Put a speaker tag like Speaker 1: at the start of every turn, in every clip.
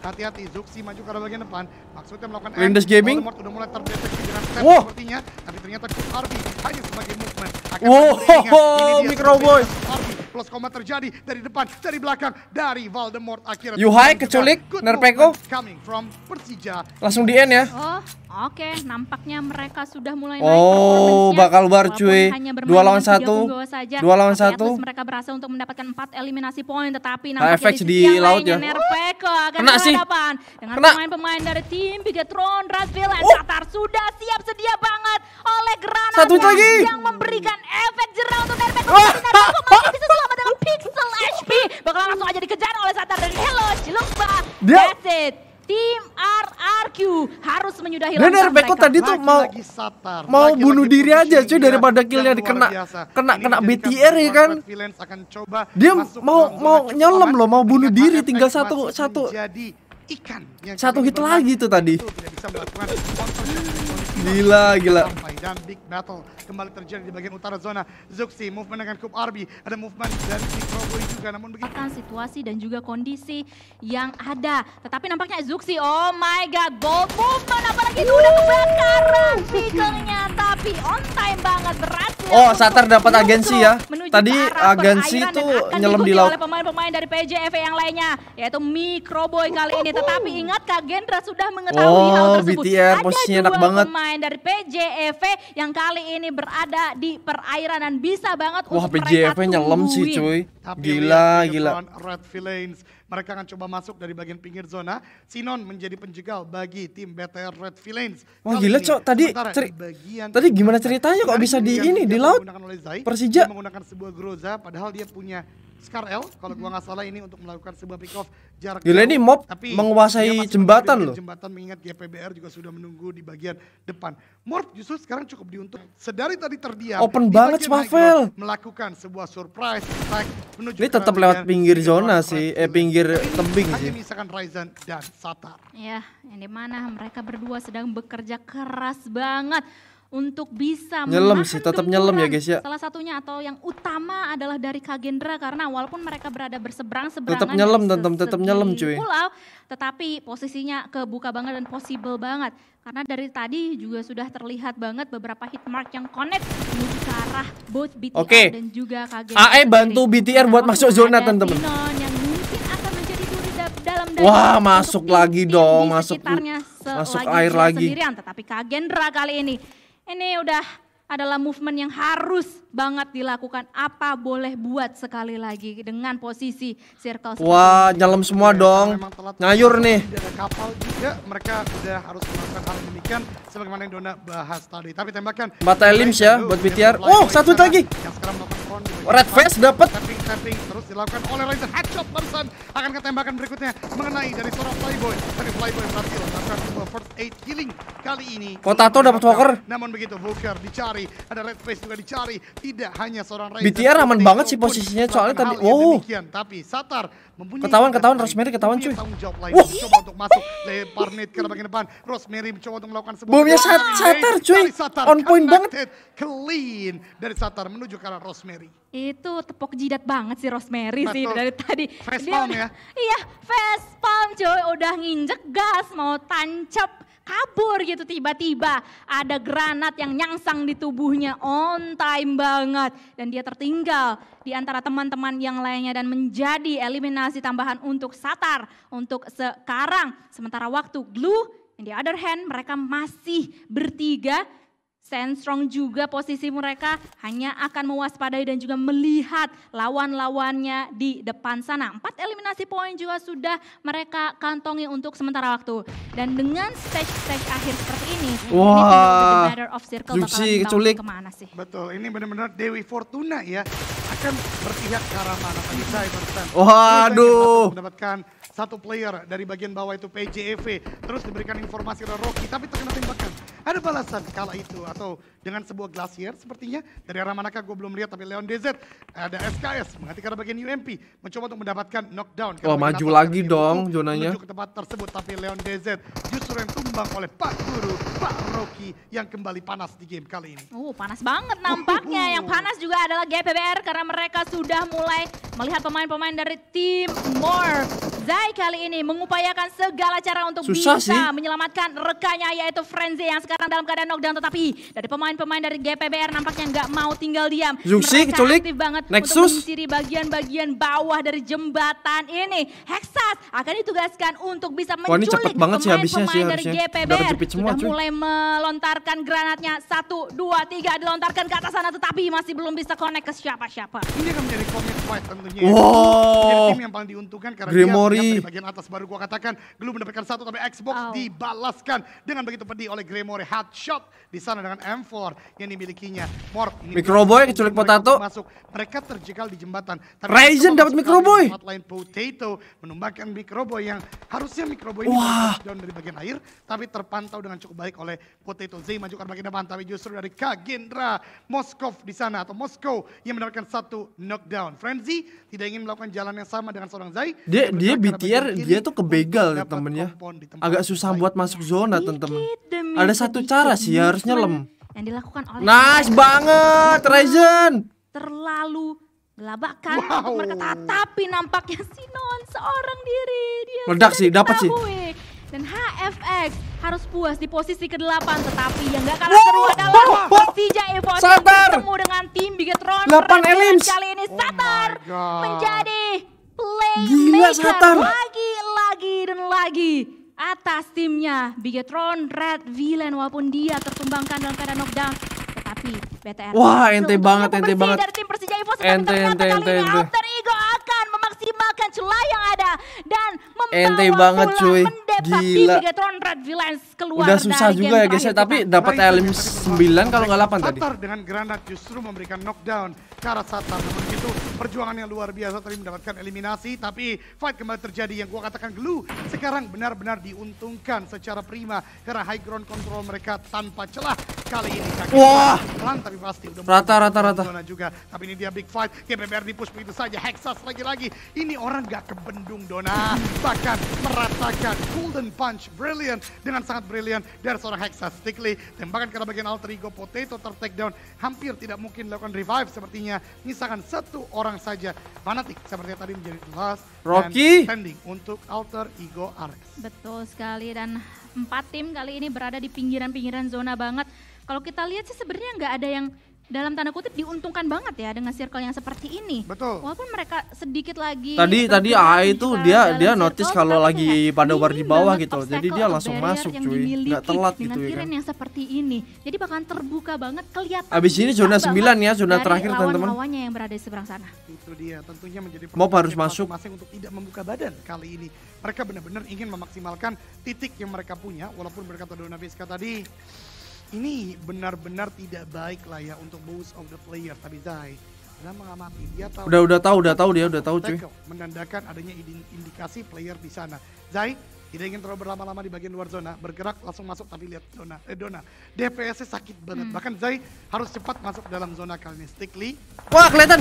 Speaker 1: Hati-hati, Zuxi maju ke arah bagian depan. Maksudnya melakukan Windows Gaming. Voldemort udah mulai terdeteksi dengan step wow. sepertinya, tapi ternyata Arby hanya sebagai movement. Akan wow, ho, ho, ho, micro boy. Plus koma terjadi dari depan, dari belakang, dari Voldemort akhirnya. Yuhai keculik Nerpeko. Langsung di end ya. Oh, oke. Okay. Nampaknya
Speaker 2: mereka sudah mulai oh, naik Oh,
Speaker 3: bakal bar cuy. Dua lawan satu. Dua lawan satu.
Speaker 2: Mereka berhasil untuk mendapatkan empat eliminasi poin, tetapi nampaknya di, di laut ya. Nerpeko akan Kena sih. dengan pemain-pemain dari tim Bigetron, Razville, dan oh. sudah siap sedia banget oleh Granada satu lagi yang memberikan efek jerah untuk Nerpeko. Oh. Bener Beko tadi tuh mau lagi
Speaker 1: satar,
Speaker 3: mau lagi, bunuh lagi diri aja cuy iya. daripada killnya dikena kena kena BTR kan ya
Speaker 1: kan. Dia
Speaker 3: mau mau nyelam loh, mau bunuh diri tinggal satu satu
Speaker 1: ikan. Yang Satu
Speaker 3: hit lagi tuh tadi.
Speaker 1: gila, gila. Dan big battle kembali terjadi di bagian utara zona. Zuxi movement dengan Cup Arby. Ada movement dari Mikroboi juga namun begitu. Akan situasi dan juga kondisi yang ada.
Speaker 2: Tetapi nampaknya Zuxi, oh my god, gold movement. Apalagi itu
Speaker 1: udah kebakaran.
Speaker 2: Pickle-nya tapi on time banget. Berhasil. Oh, Satar dapat agensi ya tadi
Speaker 3: agensi itu nyelam di laut. oleh
Speaker 2: pemain-pemain dari PJF e yang lainnya, yaitu Microboy kali ini. Oh. Tetapi ingat Kak Gendra sudah mengetahui oh, hal tersebut. BTR, Ada posisinya dua enak banget. pemain dari PJF e yang kali ini berada di perairan dan bisa banget Wah, untuk PJF e
Speaker 3: nyelam sih cuy. Gila, gila.
Speaker 1: Mereka akan coba masuk dari bagian pinggir zona. Sinon menjadi penjegal bagi tim BTR Red Villains. Wah oh, gila cok, tadi ceri bagian tadi gimana ceritanya kok nah, bisa di ini di laut? Persija menggunakan sebuah groza padahal dia punya Scar L kalau gua nggak salah ini untuk melakukan sebuah pick off jarak Gila ini mob tapi menguasai jembatan loh. Jembatan mengingat GPBR juga sudah menunggu di bagian depan. Mort justru sekarang cukup diuntung. Sedari tadi terdiam. Open banget Smavel. Melakukan sebuah surprise attack menuju Ini tetap lewat pinggir
Speaker 3: zona sih, eh pinggir tebing sih.
Speaker 1: misalkan Ryzen dan
Speaker 2: Satar. Ya, yang mana mereka berdua sedang bekerja keras banget untuk bisa nyelam sih tetap nyelam ya guys ya salah satunya atau yang utama adalah dari Kagendra karena walaupun mereka berada berseberang seberangan tetap nyelam dan tetap nyelam cuy pulau tetapi posisinya kebuka banget dan possible banget karena dari tadi juga sudah terlihat banget beberapa hit mark yang connect menuju ke arah both BTR okay. dan juga Kagendra AE
Speaker 3: bantu BTR buat masuk zona teman-teman
Speaker 2: Wah, masuk
Speaker 3: lagi dong, masuk
Speaker 2: masuk air lagi. Sendirian, tetapi Kagendra kali ini ini udah adalah movement yang harus banget dilakukan. Apa boleh buat sekali lagi dengan posisi circle Wah,
Speaker 3: nyelam semua ya, dong. Nyayur nih.
Speaker 1: Kapal juga mereka udah harus melakukan hal demikian sebagaimana yang Dona bahas tadi. Tapi tembakan.
Speaker 3: Mata elims ya buat BTR. Oh, satu lagi. Red face dapat.
Speaker 1: Tapping terus dilakukan oleh Razer headshot barusan akan ketembakan berikutnya mengenai dari seorang flyboy Tapi flyboy berhasil melakukan sebuah first aid killing kali ini. Potato dapat Walker. Namun begitu Walker dicari, ada Red face juga dicari. Tidak hanya seorang BTR
Speaker 3: aman banget sih posisinya soalnya tadi. Wow.
Speaker 1: tapi Satar mempunyai ketahuan ketahuan
Speaker 3: Rosemary ketahuan cuy.
Speaker 1: Wow. Coba untuk masuk lempar net ke bagian depan. Rosemary mencoba untuk melakukan sebuah bomnya sat Satar cuy. On point banget. Clean dari Satar menuju ke arah Rosemary. Itu
Speaker 2: tepok jidat banget sih Rosemary sih dari tadi. Fast palm ya? Iya, fast palm cuy. Udah nginjek gas, mau tancap kabur gitu tiba-tiba ada granat yang nyangsang di tubuhnya on time banget dan dia tertinggal di antara teman-teman yang lainnya dan menjadi eliminasi tambahan untuk Satar untuk sekarang sementara waktu Glue in the other hand mereka masih bertiga strong juga posisi mereka hanya akan mewaspadai dan juga melihat lawan-lawannya di depan sana. Empat eliminasi poin juga sudah mereka kantongi untuk sementara waktu. Dan dengan stage-stage akhir seperti ini, Wah. ini the matter of circle
Speaker 1: Yuji, bakalan kemana sih? Betul, ini benar-benar Dewi Fortuna ya akan berpihak ke arah mana tadi saya Waduh. Mendapatkan satu player dari bagian bawah itu PJEV terus diberikan informasi dari Rocky tapi terkena tembakan ada balasan kala itu atau dengan sebuah glasier sepertinya dari arah manakah gue belum lihat tapi Leon DZ ada SKS menghati karena bagian UMP mencoba untuk mendapatkan knockdown. Wah oh, maju lagi dong zonanya. Menuju ke tempat tersebut tapi Leon DZ justru yang tumbang oleh Pak Guru, Pak Rocky yang kembali panas di game kali ini.
Speaker 2: Uh panas banget nampaknya. Uh, uh. Yang uh-huh. panas juga adalah GPBR karena mereka sudah mulai melihat pemain-pemain dari tim Morph Zai kali ini mengupayakan segala cara untuk Susah bisa sih. menyelamatkan rekannya yaitu Frenzy yang sekarang dalam keadaan knockdown tetapi dari pemain-pemain dari GPBR nampaknya nggak mau tinggal diam. Yuxi, Mereka culik. banget Nexus. untuk mencuri bagian-bagian bawah dari jembatan ini. Hexas akan ditugaskan untuk bisa menculik pemain-pemain dari GPBR. Sudah mulai melontarkan granatnya satu, dua, tiga dilontarkan ke atas sana tetapi masih belum bisa connect ke siapa-siapa. Ini akan menjadi komik
Speaker 1: fight tentunya. Wow. Menjadi tim yang paling diuntungkan karena dari iya. bagian atas baru gua katakan Glue mendapatkan satu tapi Xbox oh. dibalaskan dengan begitu pedih oleh Gremore headshot di sana dengan M4 yang dimilikinya. Morp Microboy diculik Potato masuk. Mereka terjegal di jembatan. Tapi Ryzen dapat Microboy. Hotline Potato menumbangkan Microboy yang harusnya Microboy ini Wah. down dari bagian air tapi terpantau dengan cukup baik oleh Potato Z majukan bagian depan tapi justru dari Kagendra Moskov di sana atau Moskow yang mendapatkan satu knockdown. Frenzy tidak ingin melakukan jalan yang sama dengan seorang Zai.
Speaker 3: Dia dia BTR dia tuh kebegal ya temennya. Agak susah buat masuk zona temen-temen. Ada satu cara sih ya, harus nyelem.
Speaker 2: Yang dilakukan oleh Nice banget, Ryzen Terlalu gelabakan wow. mereka tatapi nampaknya Sinon seorang diri dia meledak sih dapat sih dan HFX harus puas di posisi ke-8 tetapi yang gak kalah seru adalah Persija Evo bertemu dengan tim Bigetron 8 elims kali ini Satar
Speaker 1: oh menjadi
Speaker 2: Gila Satar. Lagi, lagi, dan lagi atas timnya. Bigetron, Red, Villain, walaupun dia tertumbangkan dalam keadaan knockdown. Tetapi BTR. Wah ente banget, ente banget. Dari tim Persija Evo,
Speaker 3: ente, ente, ente, ente. Alter
Speaker 2: Ego mengamalkan celah yang ada
Speaker 3: dan membawa banget cuy. Gila.
Speaker 1: keluar Udah susah juga ya guys ya, tapi dapat elim 9 kalau nggak 8 tadi. dengan granat justru memberikan knockdown cara Satar. begitu perjuangan yang luar biasa tadi mendapatkan eliminasi tapi fight kembali terjadi yang gua katakan gelu sekarang benar-benar diuntungkan secara prima karena high ground control mereka tanpa celah Kali ini Kaki Wah. Pelan tapi pasti udah rata rata rata. Zona juga. Tapi ini dia big fight. GBBR di push begitu saja. Hexas lagi-lagi. Ini orang gak kebendung Dona. Bahkan meratakan golden punch brilliant dengan sangat brilliant dari seorang Hexas. Stickley tembakan ke bagian alter ego Potato ter takedown hampir tidak mungkin dilakukan revive sepertinya misalkan satu orang saja fanatik seperti tadi menjadi last Rocky standing untuk alter ego Ares.
Speaker 2: Betul sekali dan Empat tim kali ini berada di pinggiran-pinggiran zona banget. Kalau kita lihat sih sebenarnya nggak ada yang dalam tanda kutip diuntungkan banget ya dengan circle yang seperti ini. Betul. Walaupun mereka sedikit lagi. Tadi tadi A itu dia dia notice
Speaker 3: kalau lagi pada war di bawah gitu. Jadi dia langsung masuk cuy. Enggak telat gitu ya. Kan.
Speaker 2: yang seperti ini. Jadi bakalan terbuka banget kelihatan. Habis ini zona 9 ya, zona terakhir teman-teman. Lawannya yang berada di seberang sana.
Speaker 1: Itu dia. Tentunya menjadi mau harus masuk masing untuk tidak membuka badan kali ini. Mereka benar-benar ingin memaksimalkan titik yang mereka punya walaupun berkata Donaviska tadi ini benar-benar tidak baik lah ya untuk most of the player tapi Zai dalam mengamati dia tahu udah udah tahu udah tahu dia udah tahu cuy menandakan adanya indikasi player di sana Zai tidak ingin terlalu berlama-lama di bagian luar zona bergerak langsung masuk tapi lihat zona eh zona DPS sakit banget hmm. bahkan Zai harus cepat masuk dalam zona kali ini Stickly, wah kelihatan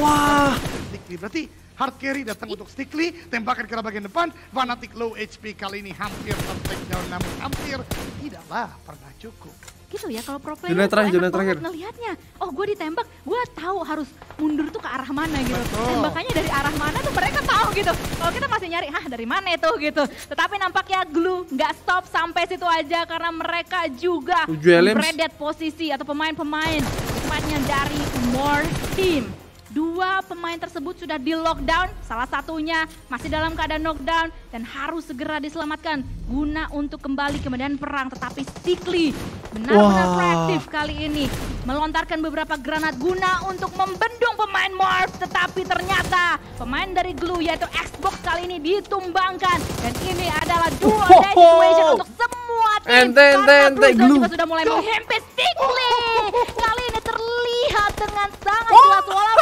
Speaker 1: Wah, Stickly Berarti hard carry datang untuk Stickly, Tembakan ke arah bagian depan. Fanatic low HP kali ini hampir take down. Namun hampir tidaklah pernah cukup. Gitu ya
Speaker 2: kalau pro player
Speaker 3: terakhir, enak terakhir.
Speaker 1: ngelihatnya. Oh gue ditembak, gue tahu harus mundur tuh ke
Speaker 2: arah mana gitu. Betul. Tembakannya dari arah mana tuh mereka tahu gitu. Kalau kita masih nyari, hah dari mana itu gitu. Tetapi nampaknya Glue nggak stop sampai situ aja karena mereka juga meredet posisi atau pemain-pemain. Pemainnya dari More Team. Dua pemain tersebut sudah di lockdown, salah satunya masih dalam keadaan knockdown dan harus segera diselamatkan guna untuk kembali ke medan perang. Tetapi Stickly benar-benar wow. proaktif kali ini, melontarkan beberapa granat guna untuk membendung pemain Morph. Tetapi ternyata pemain dari Glue yaitu Xbox kali ini ditumbangkan dan ini adalah duo day situation untuk semua tim. Ente, ente, ente, Glue juga sudah mulai menghimpit Stickly. Kali ini terlihat dengan sangat jelas walaupun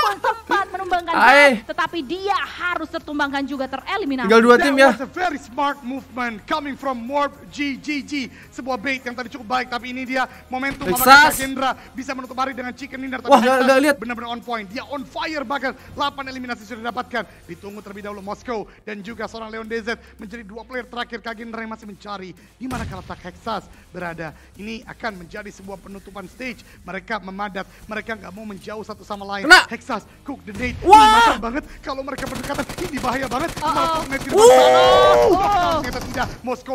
Speaker 1: ditumbangkan Ay. tetapi dia harus tertumbangkan juga tereliminasi. Tinggal dua tim ya. a very smart movement coming from Morb GGG. Sebuah bait yang tadi cukup baik tapi ini dia momentum Texas. Kendra bisa menutup hari dengan chicken dinner. Wah, gak lihat. Benar-benar on point. Dia on fire bahkan 8 eliminasi sudah didapatkan. Ditunggu terlebih dahulu Moskow dan juga seorang Leon DZ menjadi dua player terakhir Kagendra yang masih mencari di mana letak Hexas berada. Ini akan menjadi sebuah penutupan stage. Mereka memadat, mereka nggak mau menjauh satu sama lain. Kena. Hexas cook the date Wah! Ini banget kalau mereka berdekatan. Ini bahaya banget. Uh -oh. Magnet di depan uh -oh. sana. Ternyata tidak.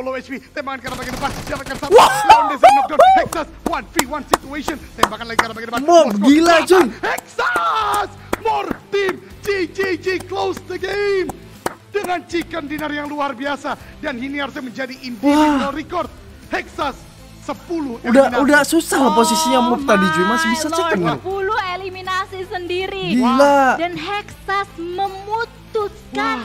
Speaker 1: low HP. Tembakan ke arah bagian depan. Dapatkan satu. Lawan desa knockdown. Hexas. One v one situation. Tembakan lagi ke arah bagian depan. gila cuy. Hexas. More team. GGG close the game. Dengan chicken dinar yang luar biasa. Dan ini harusnya menjadi individual Wah. Texas. 10 udah eliminasi. udah susah lah posisinya oh Move tadi cuy masih bisa second loh 10 eliminasi sendiri gila
Speaker 2: dan Hexas memutuskan Wah.